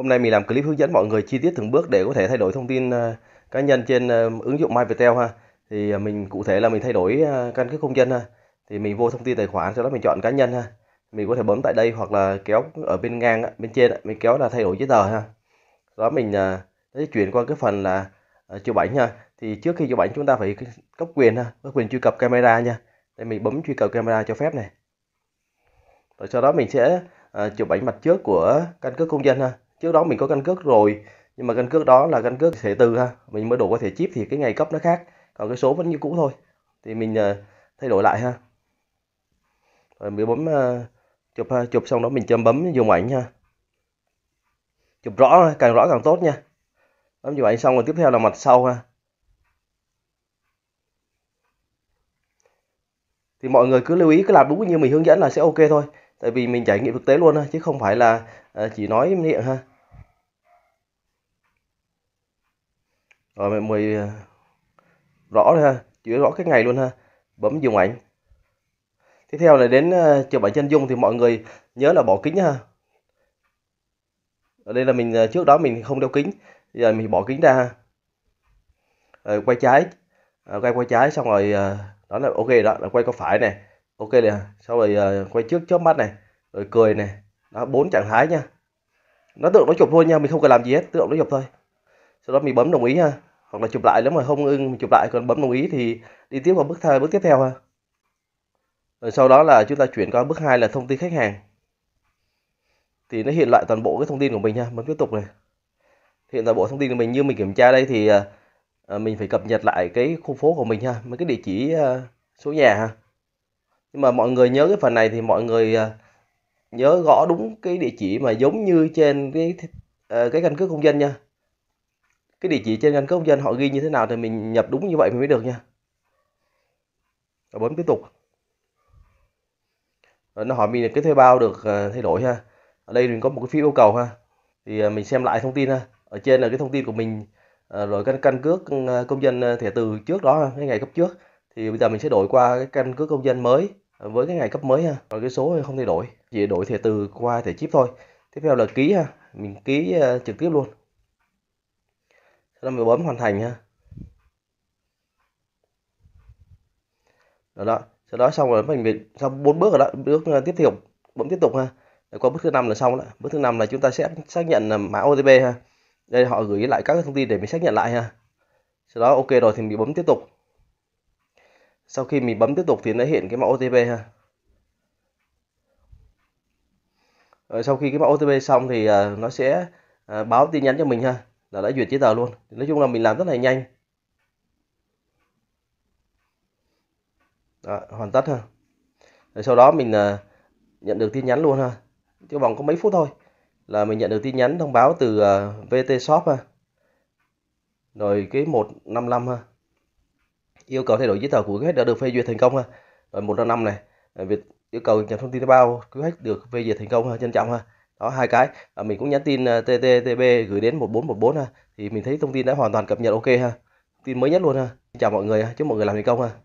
Hôm nay mình làm clip hướng dẫn mọi người chi tiết từng bước để có thể thay đổi thông tin ờ, cá nhân trên ờ, ứng dụng MyViettel ha. Thì ờ, mình cụ thể là mình thay đổi căn cước công dân ha. Thì mình vô thông tin tài khoản sau đó mình chọn cá nhân ha. Mình có thể bấm tại đây hoặc là kéo ở bên ngang bên trên mình kéo là thay đổi giấy tờ ha. Đó mình sẽ chuyển qua cái phần là chụp ảnh nha. Thì trước khi chụp ảnh chúng ta phải cấp quyền ha, cấp quyền truy cập camera nha. Đây mình bấm truy cập camera cho phép này. Rồi sau đó mình sẽ chụp ảnh mặt trước của căn cước công dân ha trước đó mình có căn cước rồi nhưng mà căn cước đó là căn cước thẻ từ ha mình mới đổi qua thẻ chip thì cái ngày cấp nó khác còn cái số vẫn như cũ thôi thì mình ờ, thay đổi lại ha rồi mình bấm ờ, chụp ha chụp xong đó mình chấm bấm dùng ảnh ha chụp rõ càng rõ càng tốt nha bấm dùng ảnh xong rồi tiếp theo là mặt sau ha thì mọi người cứ lưu ý cứ làm đúng như mình hướng dẫn là sẽ ok thôi tại vì mình trải nghiệm thực tế luôn ha chứ không phải là ờ, chỉ nói miệng ha rồi mình mời à, rõ ha chữa rõ cái ngày luôn ha bấm dùng ảnh tiếp theo là đến à, chụp ảnh chân dung thì mọi người nhớ là bỏ kính ha ở đây là mình à, trước đó mình không đeo kính Bây giờ mình bỏ kính ra ha rồi quay trái quay quay trái xong rồi đó là ok đó là quay qua phải này ok liền, sau rồi quay trước chớp mắt này rồi cười này đó bốn trạng thái nha nó tự động nó chụp thôi nha mình không cần làm gì hết tự động nó chụp thôi sau đó mình bấm đồng ý ha hoặc là chụp lại nếu mà không ưng mình chụp lại còn bấm đồng ý thì đi tiếp vào bước thay bước tiếp theo ha rồi sau đó là chúng ta chuyển qua bước 2 là thông tin khách hàng thì nó hiện lại toàn bộ cái thông tin của mình ha bấm tiếp tục này hiện toàn bộ thông tin của mình như mình kiểm tra đây thì à, à, mình phải cập nhật lại cái khu phố của mình ha mấy cái địa chỉ à, số nhà ha nhưng mà mọi người nhớ cái phần này thì mọi người nhớ gõ đúng cái địa chỉ mà giống như trên cái cái căn cước công dân nha cái địa chỉ trên căn cước công dân họ ghi như thế nào thì mình nhập đúng như vậy mới được nha bấm tiếp tục nó hỏi mình là cái thuê bao được ờ, thay đổi ha ở đây mình có một cái phiếu yêu cầu ha thì ờ, mình xem lại thông tin ha ở trên là cái thông tin của mình ờ, rồi căn căn cước công dân thẻ từ trước đó cái ngày cấp trước thì bây giờ mình sẽ đổi qua cái căn cước công dân mới với cái ngày cấp mới ha rồi cái số không thay đổi chỉ đổi thẻ từ qua thẻ chip thôi tiếp theo là ký ha mình ký trực tiếp luôn thế là mình bấm hoàn thành ha đó, đó. sau đó xong rồi mình bị sau bốn bước rồi đó bước ờ, tiếp theo bấm tiếp tục ha để qua bước thứ năm là xong đó bước thứ năm là chúng ta sẽ xác nhận ờ, mã OTP ha đây họ gửi lại các thông tin để mình xác nhận lại ha sau đó ok rồi thì mình bấm tiếp tục sau khi mình bấm tiếp tục thì nó hiện cái mã OTP ha rồi sau khi cái mã OTP xong thì ờ, nó sẽ báo tin nhắn cho mình ha là đã duyệt giấy tờ luôn nói chung là mình làm rất là nhanh đó, hoàn tất ha rồi sau đó mình à, nhận được tin nhắn luôn ha chứ vòng có mấy phút thôi là mình nhận được tin nhắn thông báo từ uh, VT shop ha rồi cái 155 ha yêu cầu thay đổi giấy tờ của khách đã được phê duyệt thành công ha rồi 155 này à, việc yêu cầu nhập thông tin thuê bao quý khách được phê duyệt thành công ha trân trọng ha đó hai cái à, mình cũng nhắn tin à, TTTB gửi đến 1414 ha thì mình thấy thông tin đã hoàn toàn cập nhật ok ha tin mới nhất luôn ha chào mọi người chúc mọi người làm thành công ha